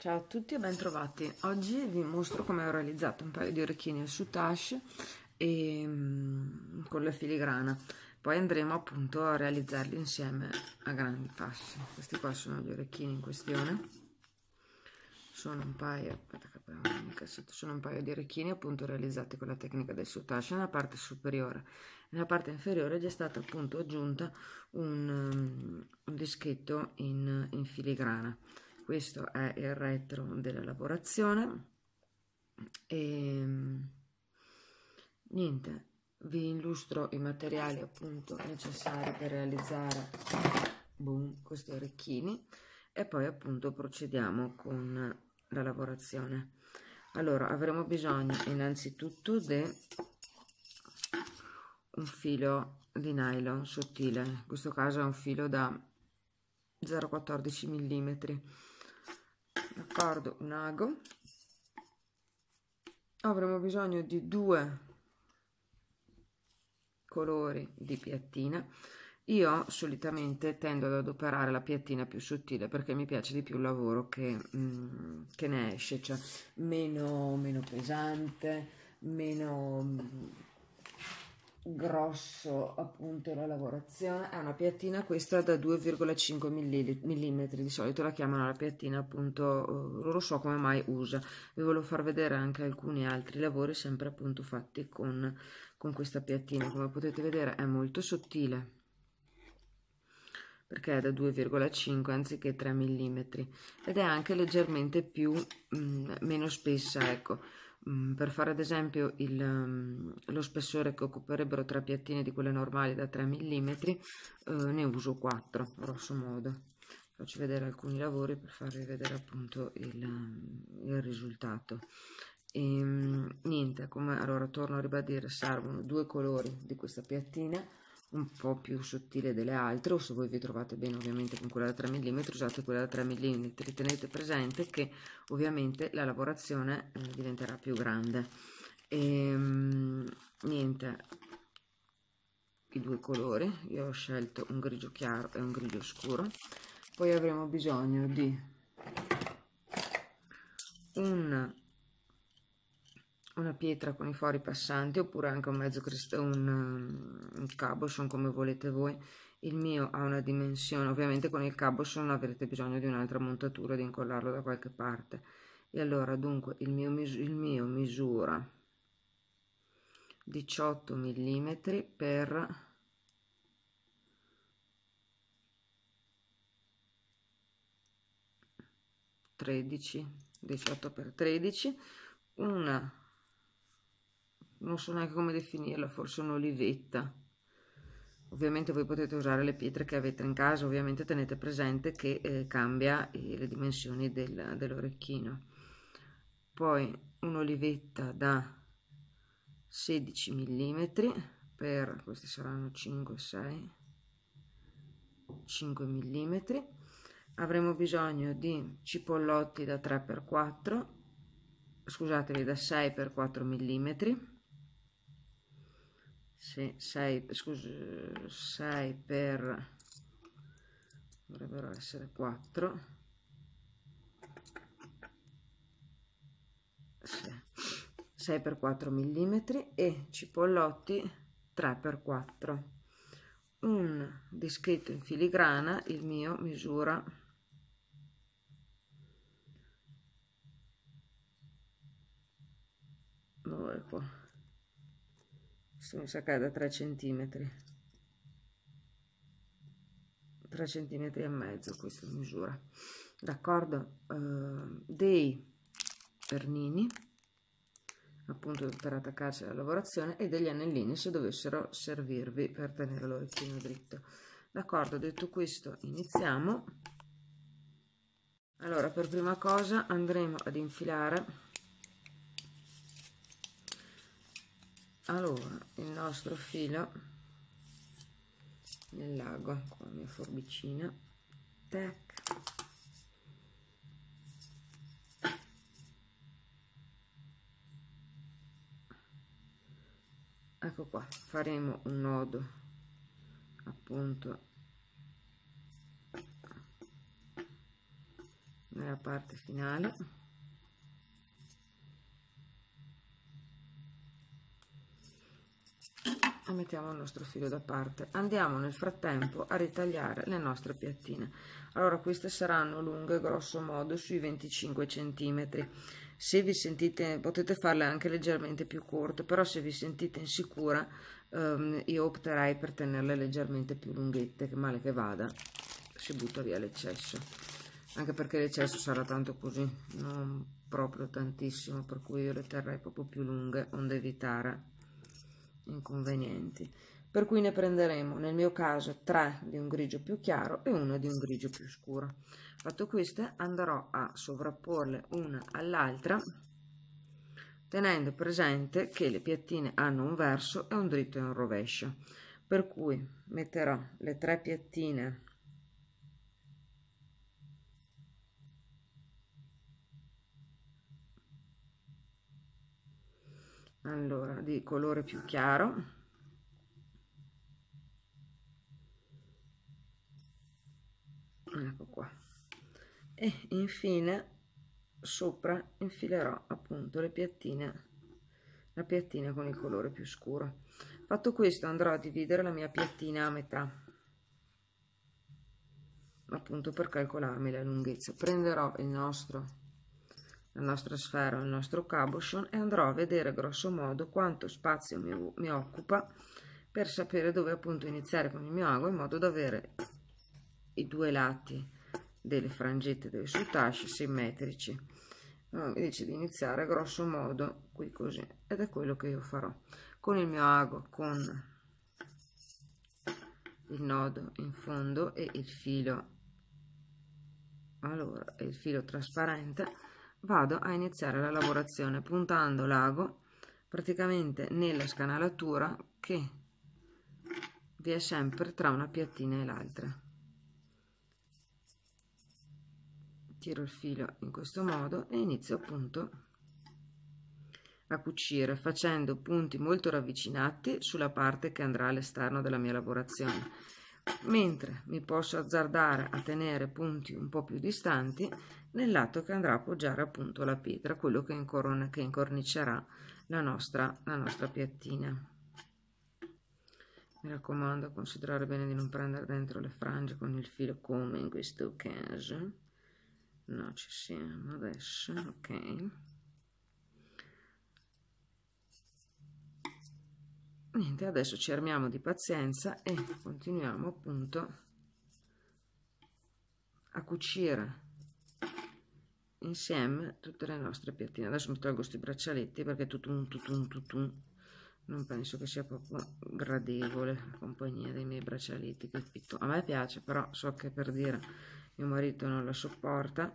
Ciao a tutti e bentrovati. Oggi vi mostro come ho realizzato un paio di orecchini al soutache e mm, con la filigrana. Poi andremo appunto a realizzarli insieme a grandi passi. Questi qua sono gli orecchini in questione. Sono un paio, sono un paio di orecchini appunto realizzati con la tecnica del soutache nella parte superiore. Nella parte inferiore è già stata appunto aggiunta un, mm, un dischetto in, in filigrana questo è il retro della lavorazione e ehm, niente vi illustro i materiali appunto necessari per realizzare boom, questi orecchini e poi appunto procediamo con la lavorazione allora avremo bisogno innanzitutto di un filo di nylon sottile in questo caso è un filo da 0,14 mm d'accordo un ago avremo bisogno di due colori di piattina io solitamente tendo ad adoperare la piattina più sottile perché mi piace di più il lavoro che, mm, che ne esce, cioè meno, meno pesante, meno mm, grosso appunto la lavorazione è una piattina questa da 2,5 mm di solito la chiamano la piattina appunto eh, non lo so come mai usa vi volevo far vedere anche alcuni altri lavori sempre appunto fatti con, con questa piattina come potete vedere è molto sottile perché è da 2,5 anziché 3 mm ed è anche leggermente più mh, mm, meno spessa ecco Mm, per fare ad esempio il, mm, lo spessore che occuperebbero tre piattine di quelle normali da 3 mm eh, ne uso 4 grosso modo faccio vedere alcuni lavori per farvi vedere appunto il, mm, il risultato e, ehm, niente come allora torno a ribadire servono due colori di questa piattina un po' più sottile delle altre o se voi vi trovate bene ovviamente con quella da 3 mm usate quella da 3 mm tenete presente che ovviamente la lavorazione eh, diventerà più grande e, ehm, niente i due colori io ho scelto un grigio chiaro e un grigio scuro poi avremo bisogno di un una pietra con i fori passanti oppure anche un mezzo un, un um, cabochon come volete voi il mio ha una dimensione ovviamente con il cabochon avrete bisogno di un'altra montatura di incollarlo da qualche parte e allora dunque il mio, il mio misura 18 mm per 13 18 per 13 una non so neanche come definirla, forse un'olivetta. Ovviamente voi potete usare le pietre che avete in casa, ovviamente tenete presente che eh, cambia eh, le dimensioni del, dell'orecchino. Poi un'olivetta da 16 mm per, questi saranno 5, 6, 5 mm. Avremo bisogno di cipollotti da 3x4, scusatevi, da 6x4 mm se 6 scusa 6 per dovrebbero essere 4 6 per 4 mm e cipollotti 3 per 4 un dischetto in filigrana il mio misura 9 qua sono seccata da 3 cm 3 cm e mezzo questa misura d'accordo eh, dei pernini appunto per attaccarsi alla lavorazione e degli anellini se dovessero servirvi per tenere l'orecchino dritto d'accordo detto questo iniziamo allora per prima cosa andremo ad infilare allora il nostro filo nel lago con la mia forbicina tac ecco qua faremo un nodo appunto nella parte finale e mettiamo il nostro filo da parte andiamo nel frattempo a ritagliare le nostre piattine allora queste saranno lunghe grosso modo sui 25 centimetri se vi sentite potete farle anche leggermente più corte però se vi sentite insicura ehm, io opterei per tenerle leggermente più lunghette che male che vada si butta via l'eccesso anche perché l'eccesso sarà tanto così non proprio tantissimo per cui io le terrei proprio più lunghe onde evitare inconvenienti, per cui ne prenderemo nel mio caso tre di un grigio più chiaro e una di un grigio più scuro. Fatto queste andrò a sovrapporle una all'altra tenendo presente che le piattine hanno un verso e un dritto e un rovescio, per cui metterò le tre piattine allora di colore più chiaro ecco qua e infine sopra infilerò appunto le piattine la piattina con il colore più scuro fatto questo andrò a dividere la mia piattina a metà appunto per calcolarmi la lunghezza prenderò il nostro la nostra sfera il nostro cabochon e andrò a vedere grosso modo quanto spazio mi, mi occupa per sapere dove appunto iniziare con il mio ago in modo da avere i due lati delle frangette delle soutache simmetrici mi dice di iniziare grosso modo qui così ed è quello che io farò con il mio ago con il nodo in fondo e il filo allora il filo trasparente vado a iniziare la lavorazione puntando l'ago praticamente nella scanalatura che vi è sempre tra una piattina e l'altra tiro il filo in questo modo e inizio appunto a cucire facendo punti molto ravvicinati sulla parte che andrà all'esterno della mia lavorazione mentre mi posso azzardare a tenere punti un po' più distanti nel lato che andrà a appoggiare appunto la pietra, quello che, incorona, che incornicerà la nostra, la nostra piattina. Mi raccomando, considerare bene di non prendere dentro le frange con il filo come in questo caso. No, ci siamo adesso, ok. Niente, adesso ci armiamo di pazienza e continuiamo appunto a cucire insieme tutte le nostre piattine adesso mi tolgo questi braccialetti perché tutun tutun tutun non penso che sia proprio gradevole la compagnia dei miei braccialetti capito? a me piace però so che per dire mio marito non la sopporta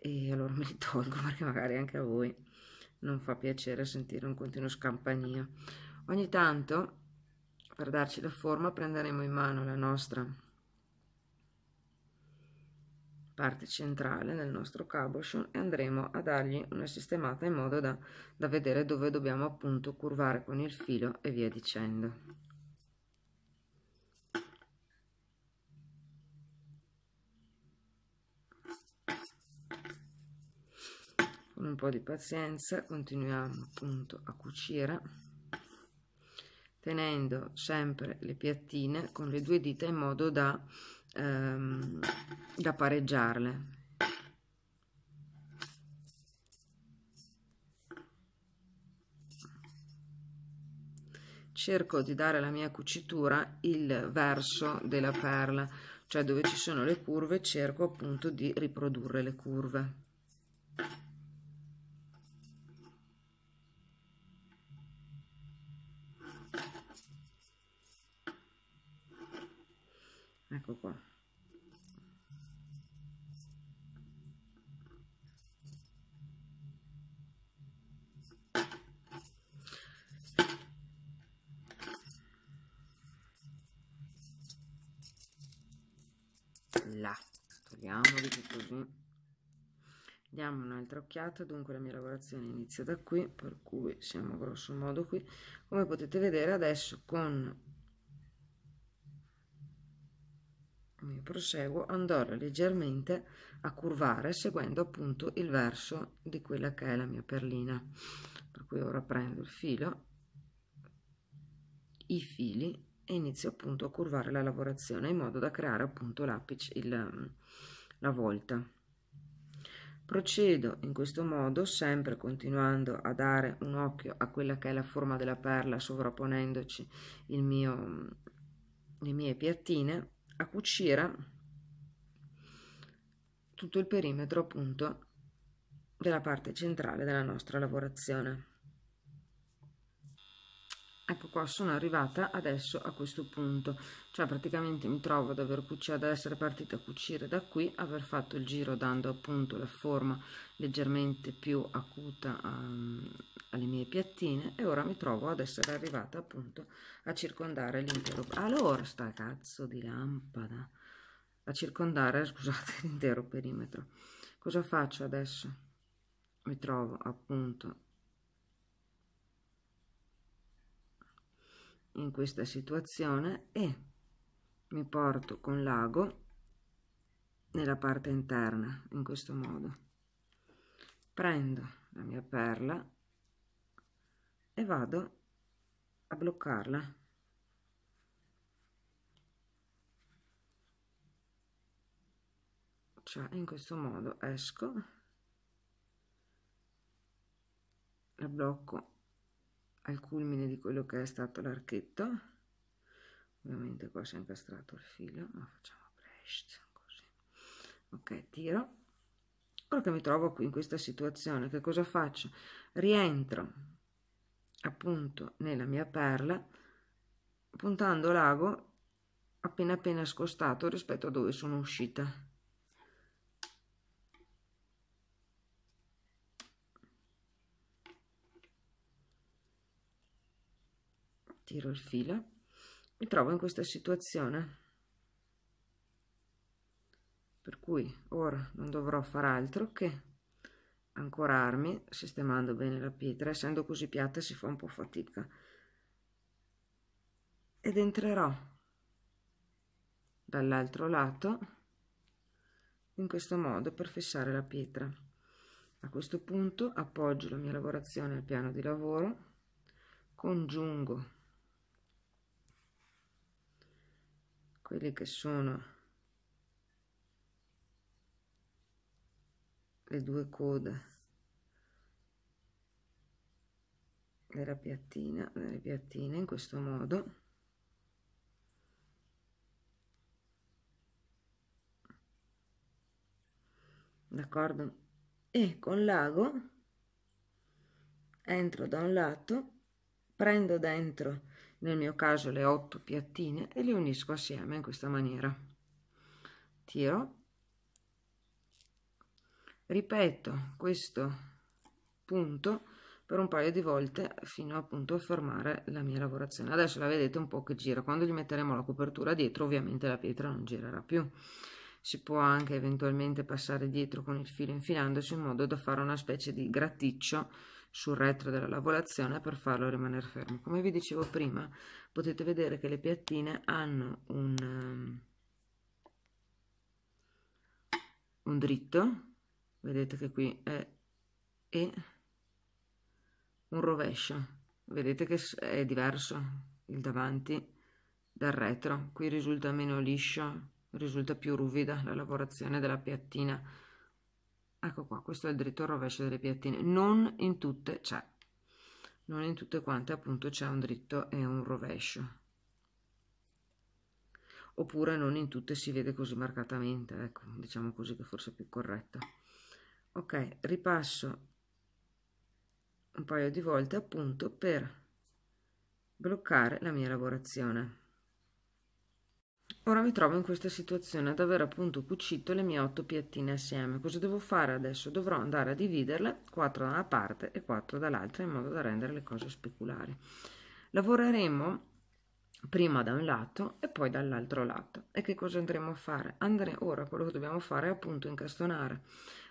e allora me li tolgo perché magari anche a voi non fa piacere sentire un continuo scampanio ogni tanto per darci la forma prenderemo in mano la nostra parte centrale nel nostro cabochon e andremo a dargli una sistemata in modo da, da vedere dove dobbiamo appunto curvare con il filo e via dicendo. con un po' di pazienza continuiamo appunto a cucire tenendo sempre le piattine con le due dita in modo da ehm, da pareggiarle. cerco di dare alla mia cucitura il verso della perla cioè dove ci sono le curve cerco appunto di riprodurre le curve ecco qua un'occhiata dunque la mia lavorazione inizia da qui per cui siamo grosso modo qui come potete vedere adesso con mi proseguo andrò leggermente a curvare seguendo appunto il verso di quella che è la mia perlina per cui ora prendo il filo i fili e inizio appunto a curvare la lavorazione in modo da creare appunto l'apice la volta Procedo in questo modo, sempre continuando a dare un occhio a quella che è la forma della perla, sovrapponendoci mio, le mie piattine, a cucire tutto il perimetro appunto della parte centrale della nostra lavorazione ecco qua sono arrivata adesso a questo punto cioè praticamente mi trovo ad aver cucito ad essere partita a cucire da qui aver fatto il giro dando appunto la forma leggermente più acuta um, alle mie piattine e ora mi trovo ad essere arrivata appunto a circondare l'intero allora sta cazzo di lampada a circondare scusate l'intero perimetro cosa faccio adesso mi trovo appunto in questa situazione e mi porto con l'ago nella parte interna in questo modo prendo la mia perla e vado a bloccarla cioè in questo modo esco la blocco al culmine di quello che è stato l'archetto ovviamente qua si è incastrato il filo ma facciamo presto così ok tiro ora che mi trovo qui in questa situazione che cosa faccio rientro appunto nella mia perla puntando l'ago appena appena scostato rispetto a dove sono uscita tiro il filo mi trovo in questa situazione per cui ora non dovrò far altro che ancorarmi sistemando bene la pietra essendo così piatta si fa un po' fatica ed entrerò dall'altro lato in questo modo per fissare la pietra a questo punto appoggio la mia lavorazione al piano di lavoro congiungo quelle che sono le due code della piattina delle piattine in questo modo d'accordo e con l'ago entro da un lato prendo dentro nel mio caso le 8 piattine e le unisco assieme in questa maniera tiro ripeto questo punto per un paio di volte fino appunto a fermare la mia lavorazione adesso la vedete un po' che gira quando gli metteremo la copertura dietro ovviamente la pietra non girerà più si può anche eventualmente passare dietro con il filo infilandosi in modo da fare una specie di gratticcio sul retro della lavorazione per farlo rimanere fermo. Come vi dicevo prima, potete vedere che le piattine hanno un, um, un dritto, vedete che qui è e un rovescio. Vedete che è diverso il davanti dal retro, qui risulta meno liscio, risulta più ruvida la lavorazione della piattina ecco qua, questo è il dritto al rovescio delle piattine, non in tutte c'è, cioè, non in tutte quante appunto c'è un dritto e un rovescio, oppure non in tutte si vede così marcatamente, ecco, diciamo così che forse è più corretto. Ok, ripasso un paio di volte appunto per bloccare la mia lavorazione. Ora mi trovo in questa situazione ad aver appunto cucito le mie otto piattine assieme. Cosa devo fare adesso? Dovrò andare a dividerle, 4 da una parte e 4 dall'altra, in modo da rendere le cose speculari. Lavoreremo prima da un lato e poi dall'altro lato. E che cosa andremo a fare? Andremo, ora quello che dobbiamo fare è appunto incastonare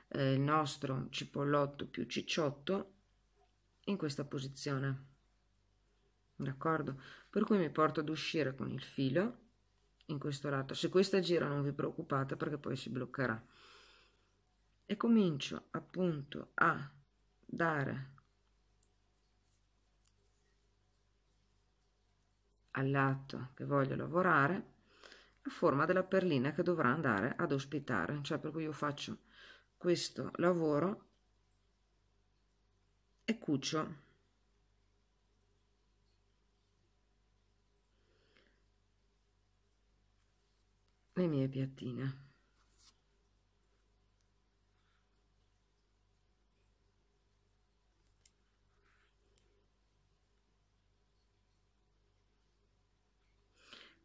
eh, il nostro cipollotto più cicciotto in questa posizione. D'accordo? Per cui mi porto ad uscire con il filo in questo lato. Se questa gira non vi preoccupate perché poi si bloccherà. E comincio appunto a dare al lato che voglio lavorare la forma della perlina che dovrà andare ad ospitare, cioè per cui io faccio questo lavoro e cucio le mie piattine.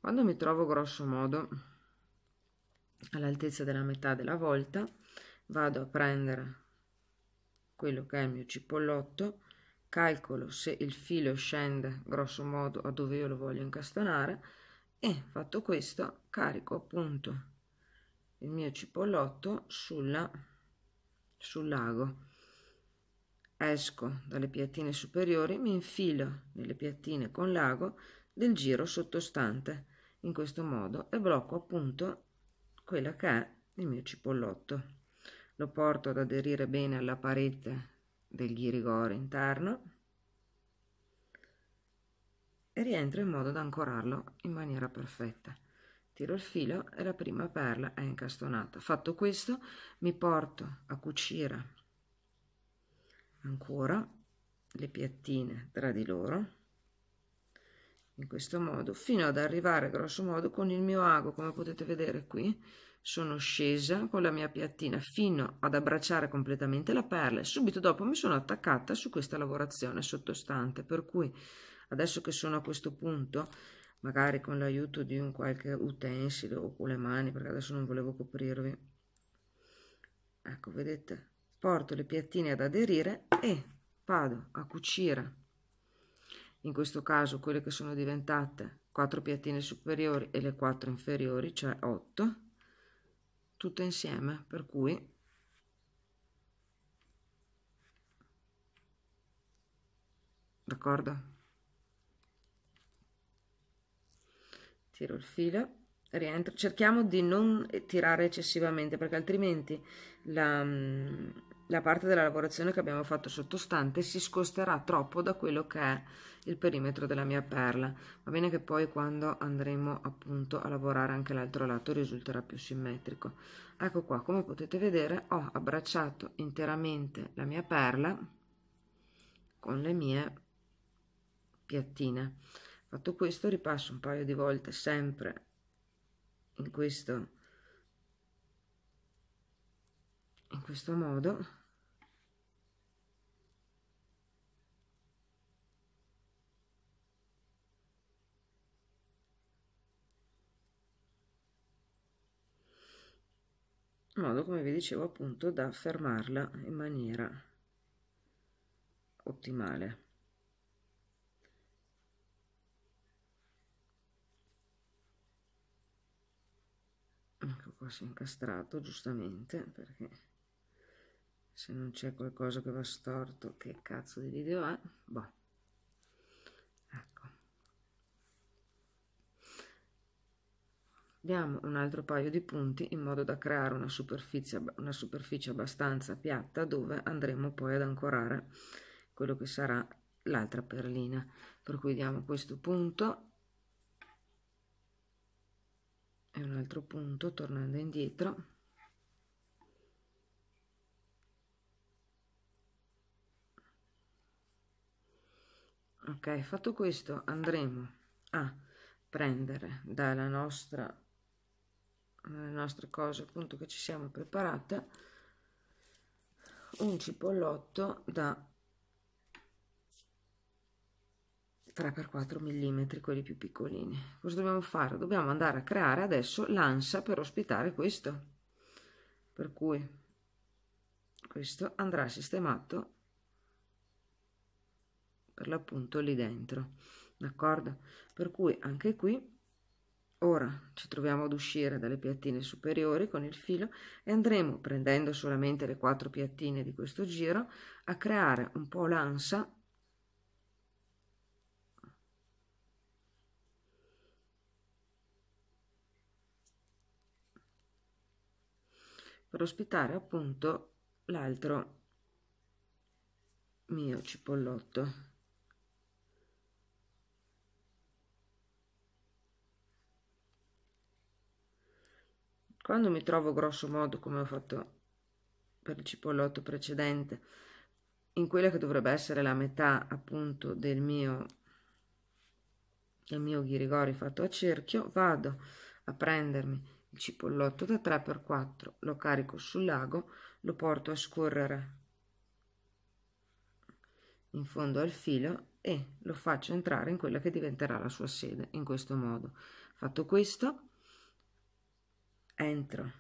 Quando mi trovo grosso modo all'altezza della metà della volta, vado a prendere quello che è il mio cipollotto, calcolo se il filo scende grosso modo a dove io lo voglio incastonare, e fatto questo carico appunto il mio cipollotto sulla, sul lago esco dalle piattine superiori mi infilo nelle piattine con lago del giro sottostante in questo modo e blocco appunto quella che è il mio cipollotto lo porto ad aderire bene alla parete del ghirigoro interno e rientro in modo da ancorarlo in maniera perfetta. Tiro il filo e la prima perla è incastonata. Fatto questo mi porto a cucire ancora le piattine tra di loro in questo modo fino ad arrivare grosso modo con il mio ago come potete vedere qui sono scesa con la mia piattina fino ad abbracciare completamente la perla e subito dopo mi sono attaccata su questa lavorazione sottostante per cui Adesso che sono a questo punto, magari con l'aiuto di un qualche utensile o con le mani, perché adesso non volevo coprirvi. Ecco, vedete? Porto le piattine ad aderire e vado a cucire. In questo caso quelle che sono diventate 4 piattine superiori e le 4 inferiori, cioè 8, tutte insieme, per cui d'accordo? tiro il filo rientro cerchiamo di non tirare eccessivamente perché altrimenti la, mm, la parte della lavorazione che abbiamo fatto sottostante si scosterà troppo da quello che è il perimetro della mia perla va bene che poi quando andremo appunto a lavorare anche l'altro lato risulterà più simmetrico ecco qua come potete vedere ho abbracciato interamente la mia perla con le mie piattine Fatto questo ripasso un paio di volte sempre in questo, in questo modo. modo come vi dicevo appunto da fermarla in maniera ottimale. qua si è incastrato giustamente perché se non c'è qualcosa che va storto che cazzo di video è boh ecco diamo un altro paio di punti in modo da creare una superficie, una superficie abbastanza piatta dove andremo poi ad ancorare quello che sarà l'altra perlina per cui diamo questo punto e un altro punto tornando indietro ok fatto questo andremo a prendere dalla nostra dalle nostre cose appunto che ci siamo preparate un cipollotto da 3x4 mm quelli più piccolini cosa dobbiamo fare dobbiamo andare a creare adesso l'ansa per ospitare questo per cui questo andrà sistemato per l'appunto lì dentro d'accordo per cui anche qui ora ci troviamo ad uscire dalle piattine superiori con il filo e andremo prendendo solamente le quattro piattine di questo giro a creare un po' l'ansa per ospitare appunto l'altro mio cipollotto. Quando mi trovo grosso modo, come ho fatto per il cipollotto precedente, in quella che dovrebbe essere la metà appunto del mio, del mio ghirigori fatto a cerchio, vado a prendermi il cipollotto da 3x4, lo carico sul lago, lo porto a scorrere in fondo al filo e lo faccio entrare in quella che diventerà la sua sede in questo modo. Fatto questo, entro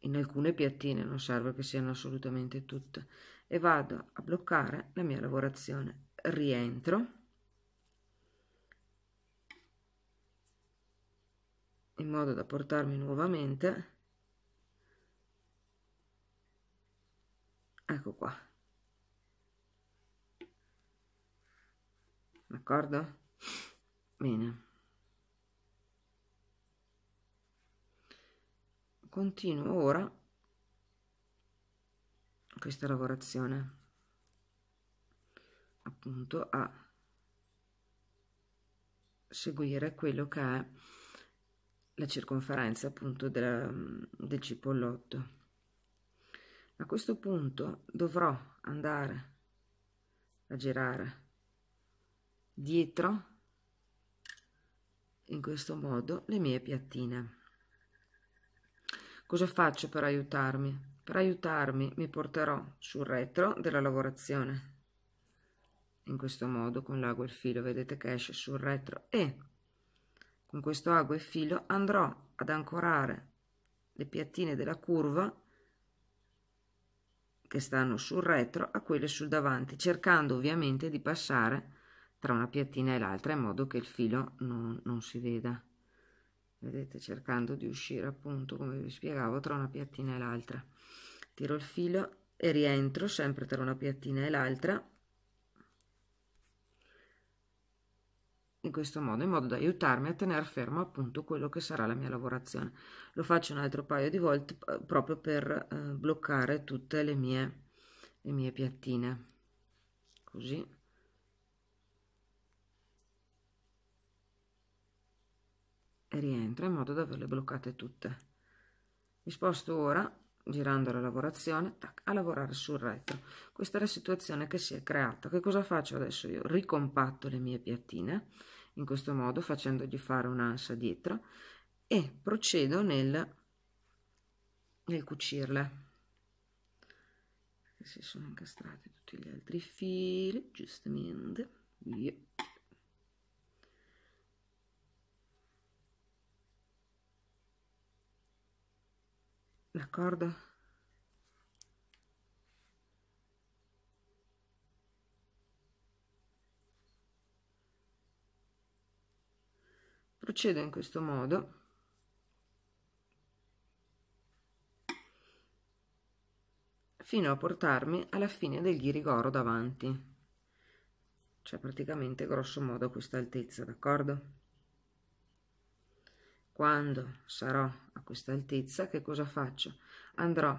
in alcune piattine, non serve che siano assolutamente tutte, e vado a bloccare la mia lavorazione. Rientro in modo da portarmi nuovamente ecco qua d'accordo? bene continuo ora questa lavorazione appunto a seguire quello che è la circonferenza appunto della, del cipollotto. A questo punto dovrò andare a girare dietro in questo modo le mie piattine. Cosa faccio per aiutarmi? Per aiutarmi mi porterò sul retro della lavorazione in questo modo con l'ago e il filo vedete che esce sul retro e con questo ago e filo andrò ad ancorare le piattine della curva che stanno sul retro a quelle sul davanti, cercando ovviamente di passare tra una piattina e l'altra in modo che il filo non, non si veda. Vedete, cercando di uscire appunto, come vi spiegavo, tra una piattina e l'altra. Tiro il filo e rientro sempre tra una piattina e l'altra questo modo in modo da aiutarmi a tenere fermo appunto quello che sarà la mia lavorazione lo faccio un altro paio di volte proprio per eh, bloccare tutte le mie, le mie piattine così e rientro in modo da averle bloccate tutte mi sposto ora girando la lavorazione tac, a lavorare sul retro questa è la situazione che si è creata che cosa faccio adesso io ricompatto le mie piattine in questo modo facendogli fare un'ansa dietro e procedo nel, nel cucirla si sono incastrati tutti gli altri fili giustamente via d'accordo succede in questo modo fino a portarmi alla fine del ghirigoro davanti cioè praticamente grosso modo a questa altezza d'accordo quando sarò a questa altezza che cosa faccio andrò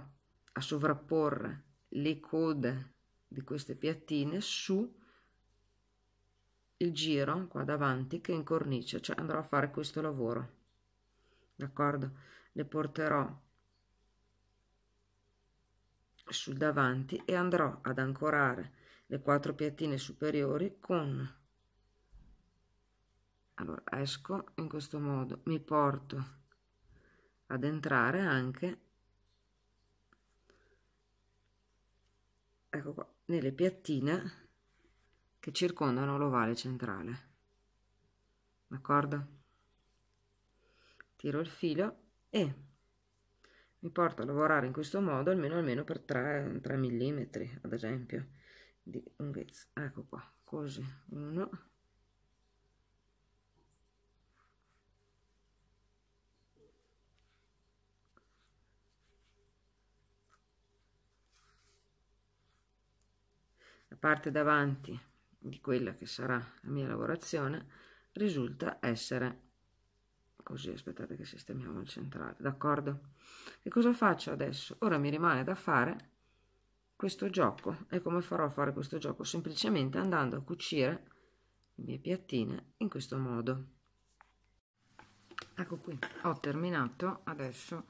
a sovrapporre le code di queste piattine su il giro qua davanti che incornicio cioè andrò a fare questo lavoro d'accordo le porterò sul davanti e andrò ad ancorare le quattro piattine superiori con allora esco in questo modo mi porto ad entrare anche ecco qua nelle piattine che circondano l'ovale centrale. D'accordo? Tiro il filo e mi porto a lavorare in questo modo almeno almeno per 3, 3 mm, ad esempio, di lunghezza. Ecco qua, così, uno, la parte davanti di quella che sarà la mia lavorazione risulta essere così aspettate che sistemiamo il centrale d'accordo e cosa faccio adesso ora mi rimane da fare questo gioco e come farò a fare questo gioco semplicemente andando a cucire le mie piattine in questo modo ecco qui ho terminato adesso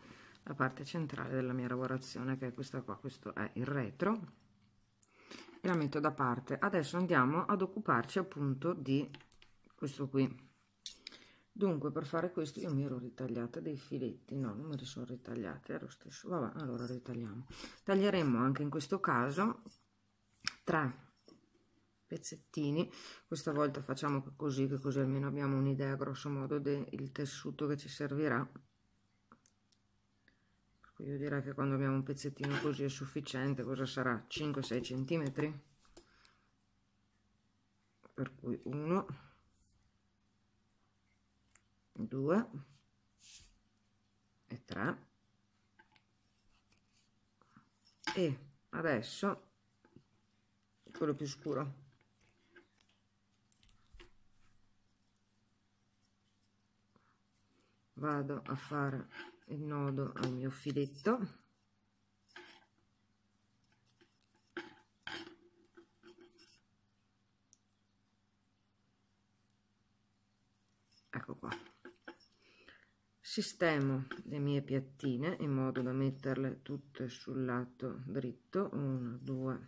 la parte centrale della mia lavorazione che è questa qua questo è il retro la metto da parte adesso andiamo ad occuparci appunto di questo qui dunque per fare questo io mi ero ritagliata dei filetti no non me li sono ritagliati è lo stesso vabbè allora ritagliamo taglieremo anche in questo caso tre pezzettini questa volta facciamo così che così almeno abbiamo un'idea grosso modo del tessuto che ci servirà io direi che quando abbiamo un pezzettino così è sufficiente cosa sarà 5-6 centimetri per cui 1 2 e 3 e adesso quello più scuro vado a fare il nodo al mio filetto ecco qua sistemo le mie piattine in modo da metterle tutte sul lato dritto 1 2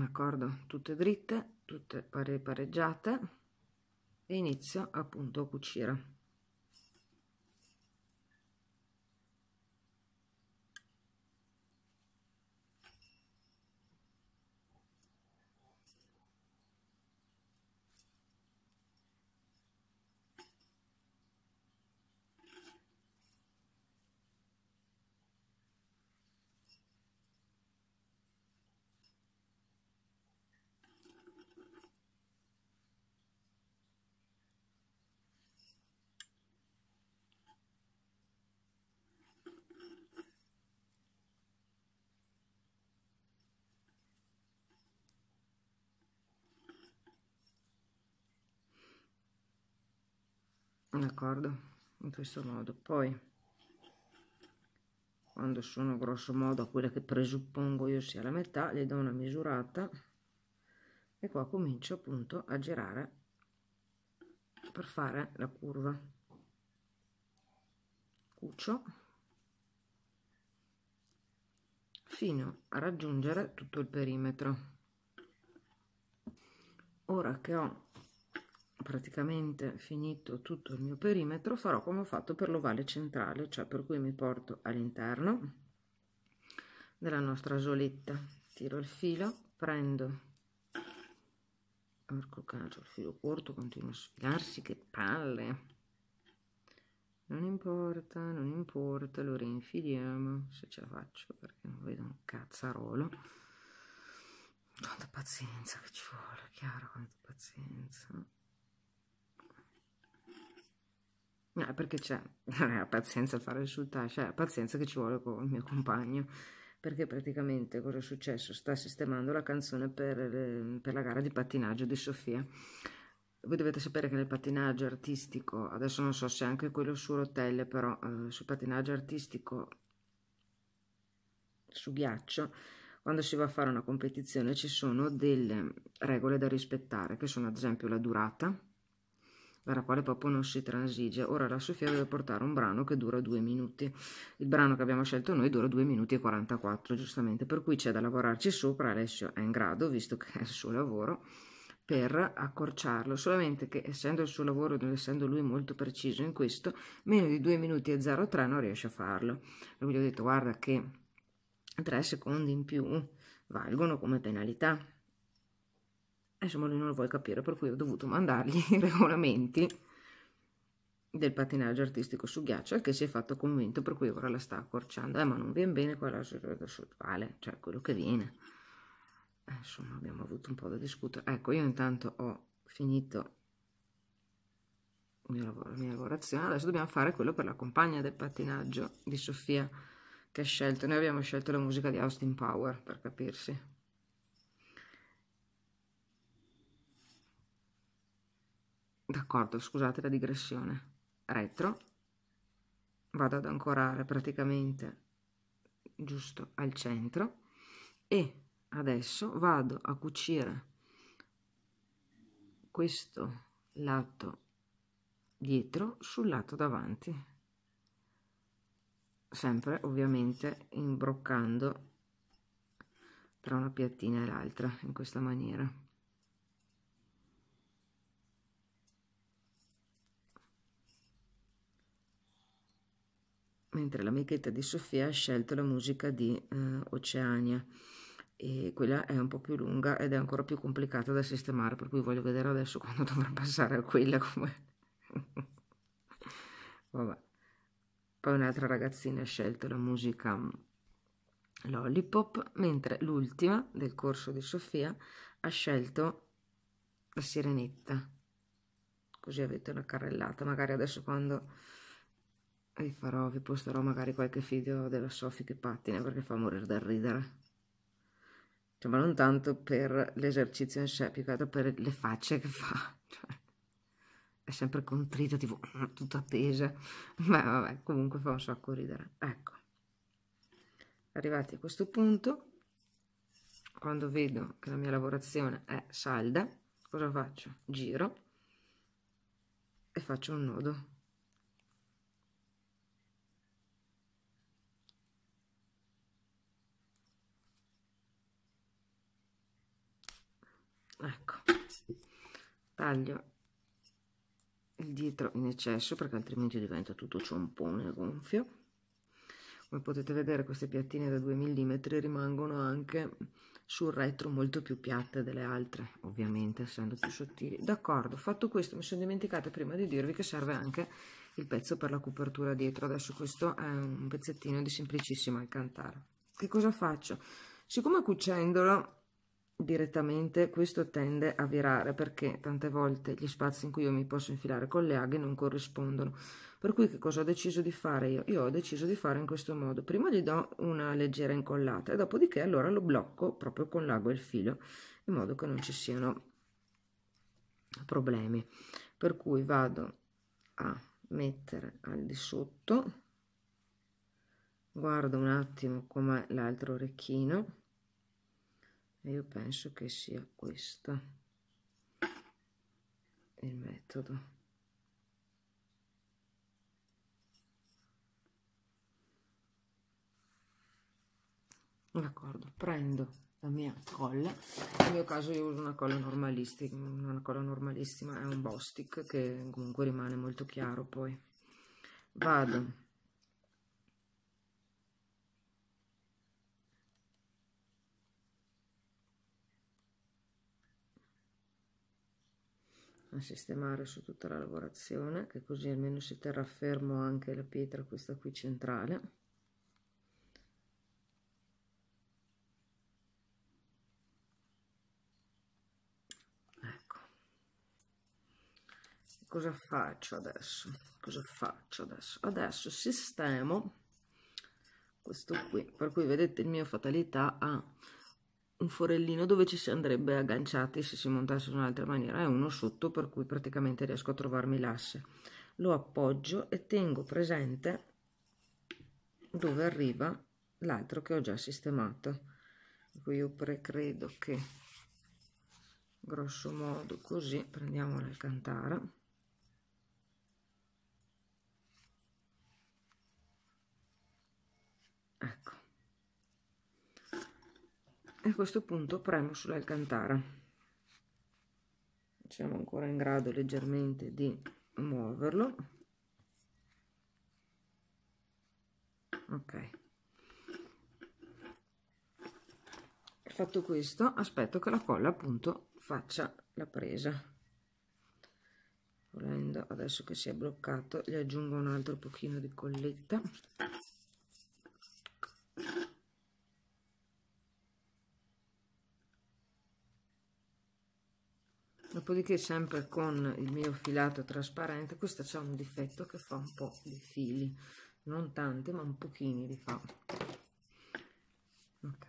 d'accordo tutte dritte tutte pareggiate e inizio appunto a cucire d'accordo in questo modo poi quando sono grosso modo a quella che presuppongo io sia la metà le do una misurata e qua comincio appunto a girare per fare la curva cuccio fino a raggiungere tutto il perimetro ora che ho praticamente finito tutto il mio perimetro farò come ho fatto per l'ovale centrale cioè per cui mi porto all'interno della nostra soletta tiro il filo prendo porco caso il filo corto continua a sfilarsi che palle non importa non importa lo rinfiliamo se ce la faccio perché non vedo un cazzarolo quanta pazienza che ci vuole chiaro quanta pazienza Eh, perché c'è eh, pazienza a fare il sultà, cioè pazienza che ci vuole con il mio compagno. Perché praticamente cosa è successo? Sta sistemando la canzone per, per la gara di pattinaggio di Sofia. Voi dovete sapere che nel pattinaggio artistico, adesso non so se anche quello su rotelle, però eh, sul pattinaggio artistico su ghiaccio, quando si va a fare una competizione ci sono delle regole da rispettare, che sono ad esempio la durata, dalla quale proprio non si transige. Ora la Sofia deve portare un brano che dura due minuti. Il brano che abbiamo scelto noi dura 2 minuti e 44, giustamente, per cui c'è da lavorarci sopra. Alessio è in grado, visto che è il suo lavoro, per accorciarlo, solamente che essendo il suo lavoro, non essendo lui molto preciso in questo, meno di 2 minuti e 03 non riesce a farlo. E gli ho detto, guarda che 3 secondi in più valgono come penalità insomma lui non lo vuole capire per cui ho dovuto mandargli i regolamenti del patinaggio artistico su ghiaccio che si è fatto convinto per cui ora la sta accorciando eh ma non viene bene quella vale cioè quello che viene eh, insomma abbiamo avuto un po' da discutere ecco io intanto ho finito mio lavoro, la mia lavorazione adesso dobbiamo fare quello per la compagna del patinaggio di Sofia che ha scelto noi abbiamo scelto la musica di Austin Power per capirsi d'accordo scusate la digressione retro vado ad ancorare praticamente giusto al centro e adesso vado a cucire questo lato dietro sul lato davanti sempre ovviamente imbroccando tra una piattina e l'altra in questa maniera mentre l'amichetta di Sofia ha scelto la musica di eh, Oceania e quella è un po' più lunga ed è ancora più complicata da sistemare, per cui voglio vedere adesso quando dovrà passare a quella come... Vabbè. Poi un'altra ragazzina ha scelto la musica mm, Lollipop, mentre l'ultima del corso di Sofia ha scelto la Sirenetta. Così avete una carrellata, magari adesso quando e farò, vi posterò magari qualche video della Sofì che pattina perché fa morire dal ridere. Cioè, ma non tanto per l'esercizio in sé, più che altro per le facce che fa. Cioè, è sempre contrita, tipo tutta appesa. Ma vabbè, comunque fa un sacco ridere. Ecco, arrivati a questo punto, quando vedo che la mia lavorazione è salda, cosa faccio? Giro e faccio un nodo ecco taglio il dietro in eccesso perché altrimenti diventa tutto ciompone gonfio come potete vedere queste piattine da 2 mm rimangono anche sul retro molto più piatte delle altre ovviamente essendo più sottili d'accordo fatto questo mi sono dimenticata prima di dirvi che serve anche il pezzo per la copertura dietro adesso questo è un pezzettino di semplicissimo alcantara che cosa faccio siccome cucendolo direttamente questo tende a virare perché tante volte gli spazi in cui io mi posso infilare con le aghe non corrispondono per cui che cosa ho deciso di fare io? io ho deciso di fare in questo modo prima gli do una leggera incollata e dopodiché allora lo blocco proprio con l'ago e il filo in modo che non ci siano problemi per cui vado a mettere al di sotto guardo un attimo come l'altro orecchino io penso che sia questo il metodo d'accordo prendo la mia colla nel mio caso io uso una colla normalistica una colla normalissima è un Bostic che comunque rimane molto chiaro poi vado a sistemare su tutta la lavorazione che così almeno si terrà fermo anche la pietra questa qui centrale ecco cosa faccio adesso cosa faccio adesso adesso sistemo questo qui per cui vedete il mio fatalità ha ah, un forellino dove ci si andrebbe agganciati se si montasse in un'altra maniera e uno sotto per cui praticamente riesco a trovarmi l'asse lo appoggio e tengo presente dove arriva l'altro che ho già sistemato io precredo che grosso modo così prendiamo l'alcantara ecco a questo punto premo sull'alcantara siamo ancora in grado leggermente di muoverlo ok fatto questo aspetto che la colla appunto faccia la presa volendo adesso che si è bloccato gli aggiungo un altro pochino di colletta dopodiché sempre con il mio filato trasparente questa c'è un difetto che fa un po' di fili non tanti ma un pochino di fa ok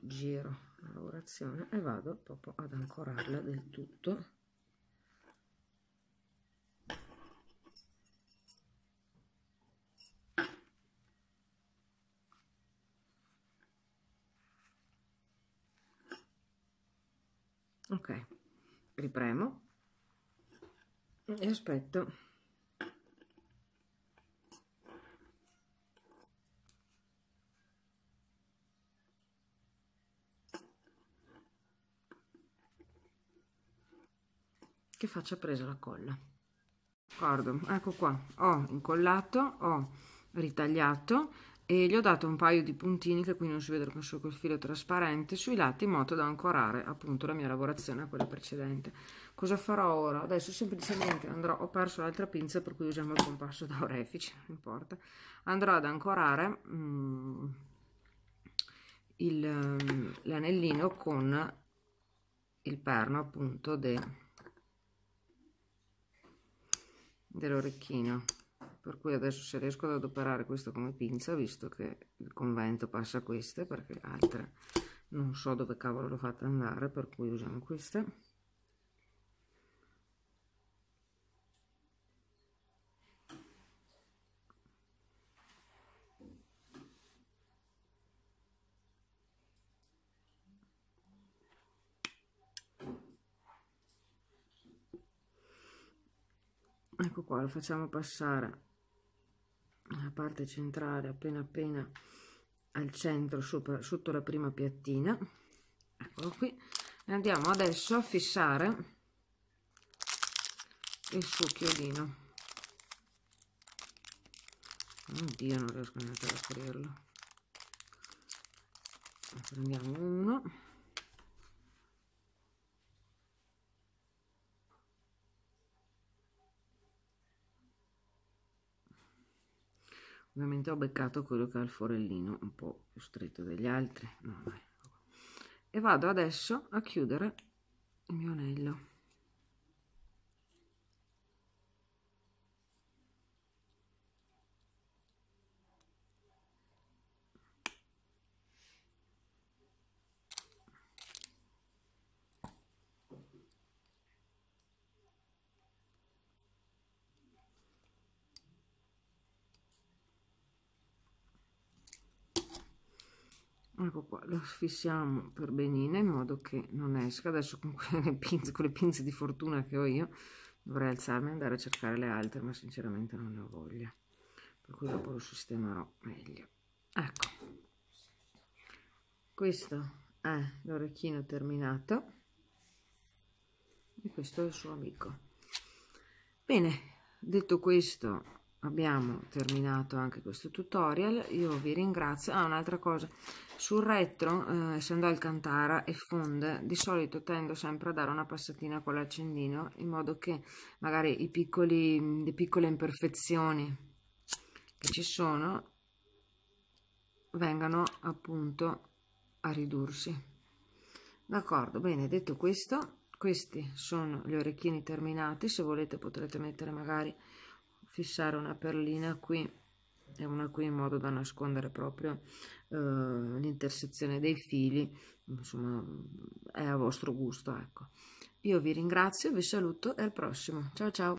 giro la lavorazione e vado proprio ad ancorarla del tutto ok ripremo e aspetto che faccia presa la colla ecco qua ho incollato ho ritagliato e gli ho dato un paio di puntini che qui non si vedono solo col filo trasparente sui lati in modo da ancorare appunto la mia lavorazione a quella precedente cosa farò ora? adesso semplicemente andrò ho perso l'altra pinza per cui usiamo il compasso da orefice non importa andrò ad ancorare mm, mm, l'anellino con il perno appunto de, dell'orecchino per cui adesso se riesco ad adoperare questo come pinza visto che il convento passa queste perché altre non so dove cavolo l'ho fatta andare per cui usiamo queste ecco qua lo facciamo passare parte centrale appena appena al centro sopra, sotto la prima piattina eccolo qui e andiamo adesso a fissare il suo chiodino oddio non riesco neanche ad aprirlo prendiamo uno Ovviamente ho beccato quello che ha il forellino un po' più stretto degli altri. No, e vado adesso a chiudere il mio anello. Ah, ecco qua lo fissiamo per benino in modo che non esca adesso con quelle pinze, con le pinze di fortuna che ho io dovrei alzarmi e andare a cercare le altre ma sinceramente non ne ho voglia per cui dopo lo sistemerò meglio ecco questo è l'orecchino terminato e questo è il suo amico bene detto questo abbiamo terminato anche questo tutorial io vi ringrazio ah un'altra cosa sul retro eh, essendo alcantara e fonde di solito tendo sempre a dare una passatina con l'accendino in modo che magari i piccoli le piccole imperfezioni che ci sono vengano appunto a ridursi d'accordo bene detto questo questi sono gli orecchini terminati se volete potrete mettere magari fissare una perlina qui e una qui in modo da nascondere proprio eh, l'intersezione dei fili insomma è a vostro gusto ecco io vi ringrazio vi saluto e al prossimo ciao ciao